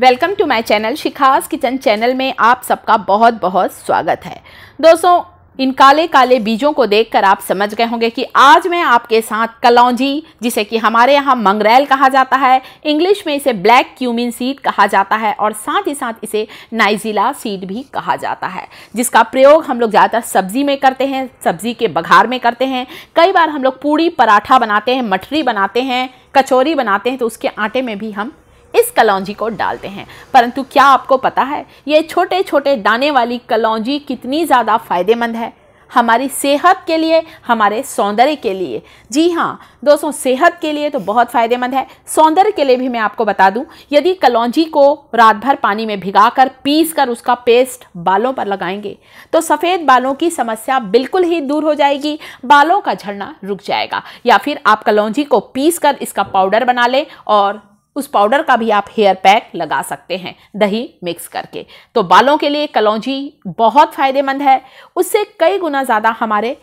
welcome to my channel Shikha's kitchen channel में आप सबका बहुत बहुत स्वागत है दोस्तों इन काले काले बीजों को देखकर आप समझ गए होंगे कि आज मैं आपके साथ कलौजी जिसे कि हमारे यहाँ मंगरेल कहा जाता है इंग्लिश में इसे ब्लैक क्यूमिन सीड कहा जाता है और साथ ही साथ इसे नाइजिला सीड भी कहा जाता है जिसका प्रयोग हम लोग ज़्यादातर सब्जी में करते हैं सब्जी के बघार में करते हैं कई बार हम लोग पूड़ी पराठा बनाते हैं मठरी बनाते हैं कचौरी बनाते हैं तो उसके आटे में भी हम इस कलौजी को डालते हैं परंतु क्या आपको पता है ये छोटे छोटे दाने वाली कलौजी कितनी ज़्यादा फ़ायदेमंद है हमारी सेहत के लिए हमारे सौंदर्य के लिए जी हाँ दोस्तों सेहत के लिए तो बहुत फ़ायदेमंद है सौंदर्य के लिए भी मैं आपको बता दूं यदि कलौजी को रात भर पानी में भिगा कर पीस कर उसका पेस्ट बालों पर लगाएंगे तो सफ़ेद बालों की समस्या बिल्कुल ही दूर हो जाएगी बालों का झड़ना रुक जाएगा या फिर आप कलौजी को पीस कर इसका पाउडर बना लें और उस पाउडर का भी आप हेयर पैक लगा सकते हैं दही मिक्स करके तो बालों के लिए कलौजी बहुत फ़ायदेमंद है उससे कई गुना ज़्यादा हमारे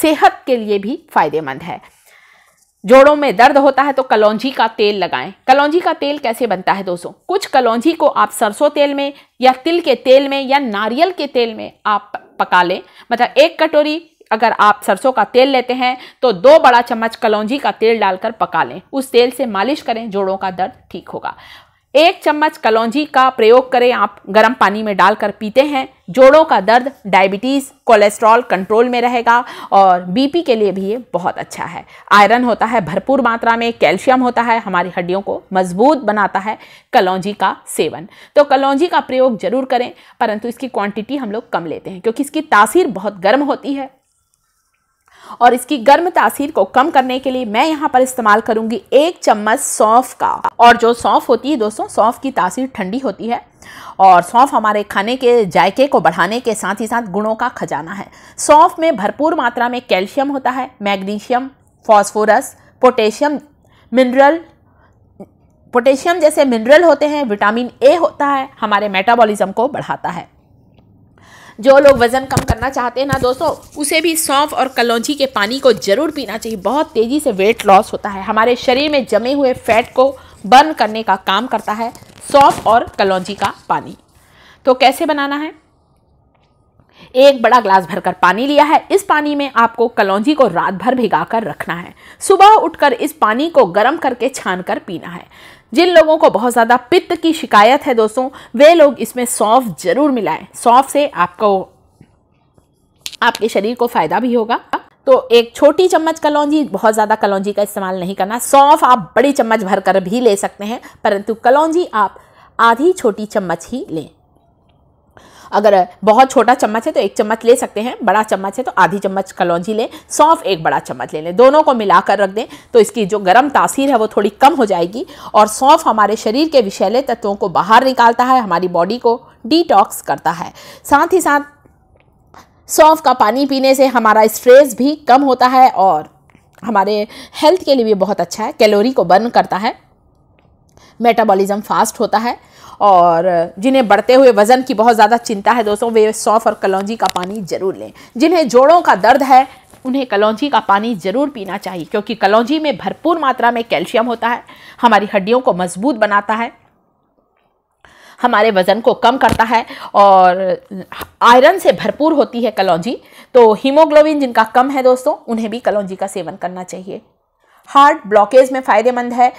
सेहत के लिए भी फ़ायदेमंद है जोड़ों में दर्द होता है तो कलौजी का तेल लगाएं कलौजी का तेल कैसे बनता है दोस्तों कुछ कलौजी को आप सरसों तेल में या तिल के तेल में या नारियल के तेल में आप पका लें मतलब एक कटोरी अगर आप सरसों का तेल लेते हैं तो दो बड़ा चम्मच कलौजी का तेल डालकर पका लें उस तेल से मालिश करें जोड़ों का दर्द ठीक होगा एक चम्मच कलौजी का प्रयोग करें आप गर्म पानी में डालकर पीते हैं जोड़ों का दर्द डायबिटीज़ कोलेस्ट्रॉल कंट्रोल में रहेगा और बीपी के लिए भी ये बहुत अच्छा है आयरन होता है भरपूर मात्रा में कैल्शियम होता है हमारी हड्डियों को मजबूत बनाता है कलौजी का सेवन तो कलौजी का प्रयोग जरूर करें परंतु इसकी क्वांटिटी हम लोग कम लेते हैं क्योंकि इसकी तासीर बहुत गर्म होती है और इसकी गर्म तासीर को कम करने के लिए मैं यहाँ पर इस्तेमाल करूँगी एक चम्मच सौंफ का और जो सौंफ होती है दोस्तों सौंफ की तासीर ठंडी होती है और सौंफ हमारे खाने के जायके को बढ़ाने के साथ ही साथ गुणों का खजाना है सौंफ में भरपूर मात्रा में कैल्शियम होता है magnesium phosphorus potassium mineral potassium जैसे मिनरल होते हैं विटामिन ए होता है हमारे मेटाबॉलिज्म को बढ़ाता है जो लोग वज़न कम करना चाहते हैं ना दोस्तों उसे भी सौंफ और कलौजी के पानी को ज़रूर पीना चाहिए बहुत तेज़ी से वेट लॉस होता है हमारे शरीर में जमे हुए फैट को बर्न करने का काम करता है सौंफ और कलौजी का पानी तो कैसे बनाना है एक बड़ा ग्लास भरकर पानी लिया है इस पानी में आपको कलौजी को रात भर भिगा कर रखना है सुबह उठकर इस पानी को गर्म करके छान कर पीना है जिन लोगों को बहुत ज़्यादा पित्त की शिकायत है दोस्तों वे लोग इसमें सौंफ जरूर मिलाएं सौंफ से आपको आपके शरीर को फ़ायदा भी होगा तो एक छोटी चम्मच कलौजी बहुत ज़्यादा कलौजी का इस्तेमाल नहीं करना सौंफ आप बड़ी चम्मच भर कर भी ले सकते हैं परंतु कलौजी आप आधी छोटी चम्मच ही लें अगर बहुत छोटा चम्मच है तो एक चम्मच ले सकते हैं बड़ा चम्मच है तो आधी चम्मच कलौजी लें सौंफ एक बड़ा चम्मच ले लें दोनों को मिलाकर रख दें तो इसकी जो गर्म तासीर है वो थोड़ी कम हो जाएगी और सौंफ हमारे शरीर के विषैले तत्वों को बाहर निकालता है हमारी बॉडी को डिटॉक्स करता है साथ ही साथ सौंफ का पानी पीने से हमारा स्ट्रेस भी कम होता है और हमारे हेल्थ के लिए भी बहुत अच्छा है कैलोरी को बर्न करता है मेटाबॉलिज्म फास्ट होता है और जिन्हें बढ़ते हुए वज़न की बहुत ज़्यादा चिंता है दोस्तों वे सौंफ और कलौजी का पानी ज़रूर लें जिन्हें जोड़ों का दर्द है उन्हें कलौजी का पानी ज़रूर पीना चाहिए क्योंकि कलौजी में भरपूर मात्रा में कैल्शियम होता है हमारी हड्डियों को मजबूत बनाता है हमारे वज़न को कम करता है और आयरन से भरपूर होती है कलौजी तो हीमोग्लोबिन जिनका कम है दोस्तों उन्हें भी कलौजी का सेवन करना चाहिए हार्ट ब्लॉकेज में फ़ायदेमंद है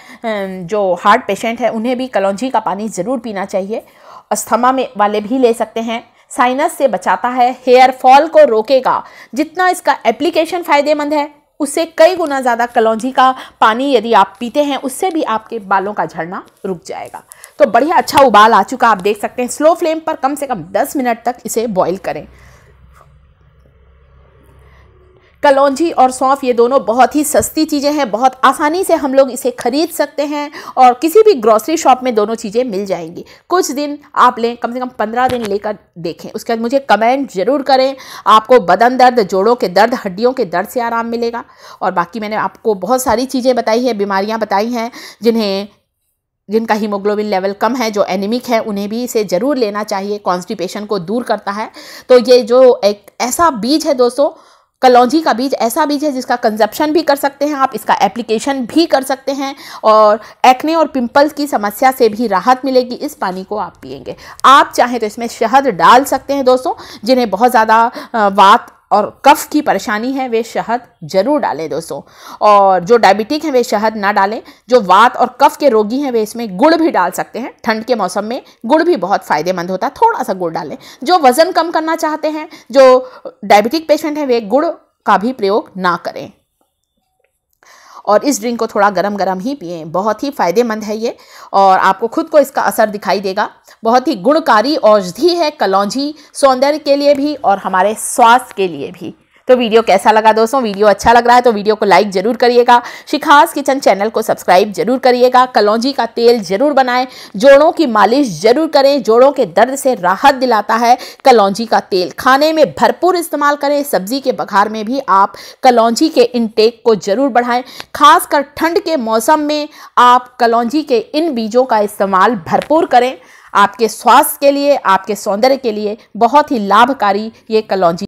जो हार्ट पेशेंट है उन्हें भी कलौंजी का पानी ज़रूर पीना चाहिए अस्थमा में वाले भी ले सकते हैं साइनस से बचाता है हेयर फॉल को रोकेगा जितना इसका एप्लीकेशन फ़ायदेमंद है उससे कई गुना ज़्यादा कलौजी का पानी यदि आप पीते हैं उससे भी आपके बालों का झड़ना रुक जाएगा तो बढ़िया अच्छा उबाल आ चुका आप देख सकते हैं स्लो फ्लेम पर कम से कम 10 मिनट तक इसे बॉईल करें कलौजी और सौंफ ये दोनों बहुत ही सस्ती चीज़ें हैं बहुत आसानी से हम लोग इसे ख़रीद सकते हैं और किसी भी ग्रॉसरी शॉप में दोनों चीज़ें मिल जाएंगी कुछ दिन आप लें कम से कम पंद्रह दिन लेकर देखें उसके बाद मुझे कमेंट ज़रूर करें आपको बदन दर्द जोड़ों के दर्द हड्डियों के दर्द से आराम मिलेगा और बाकी मैंने आपको बहुत सारी चीज़ें बताई है बीमारियाँ बताई हैं जिन्हें जिनका हीमोग्लोबिन लेवल कम है जो एनिमिक है उन्हें भी इसे ज़रूर लेना चाहिए कॉन्स्टिपेशन को दूर करता है तो ये जो एक ऐसा बीज है दोस्तों कलौजी का बीज ऐसा बीज है जिसका कंजप्शन भी कर सकते हैं आप इसका एप्लीकेशन भी कर सकते हैं और एक्ने और पिंपल्स की समस्या से भी राहत मिलेगी इस पानी को आप पियेंगे आप चाहें तो इसमें शहद डाल सकते हैं दोस्तों जिन्हें बहुत ज़्यादा वात और कफ़ की परेशानी है वे शहद ज़रूर डालें दोस्तों और जो डायबिटिक हैं वे शहद ना डालें जो वात और कफ़ के रोगी हैं वे इसमें गुड़ भी डाल सकते हैं ठंड के मौसम में गुड़ भी बहुत फ़ायदेमंद होता है थोड़ा सा गुड़ डालें जो वज़न कम करना चाहते हैं जो डायबिटिक पेशेंट हैं वे गुड़ का भी प्रयोग ना करें और इस ड्रिंक को थोड़ा गर्म गर्म ही पिएँ बहुत ही फ़ायदेमंद है ये और आपको खुद को इसका असर दिखाई देगा बहुत ही गुणकारी औषधि है कलौजी सौंदर्य के लिए भी और हमारे स्वास्थ्य के लिए भी तो वीडियो कैसा लगा दोस्तों वीडियो अच्छा लग रहा है तो वीडियो को लाइक ज़रूर करिएगा शिखास किचन चैनल को सब्सक्राइब जरूर करिएगा कलौजी का तेल ज़रूर बनाएं जोड़ों की मालिश ज़रूर करें जोड़ों के दर्द से राहत दिलाता है कलौजी का तेल खाने में भरपूर इस्तेमाल करें सब्जी के बघार में भी आप कलौजी के इनटेक को ज़रूर बढ़ाएं खासकर ठंड के मौसम में आप कलौजी के इन बीजों का इस्तेमाल भरपूर करें आपके स्वास्थ्य के लिए आपके सौंदर्य के लिए बहुत ही लाभकारी ये कलौजी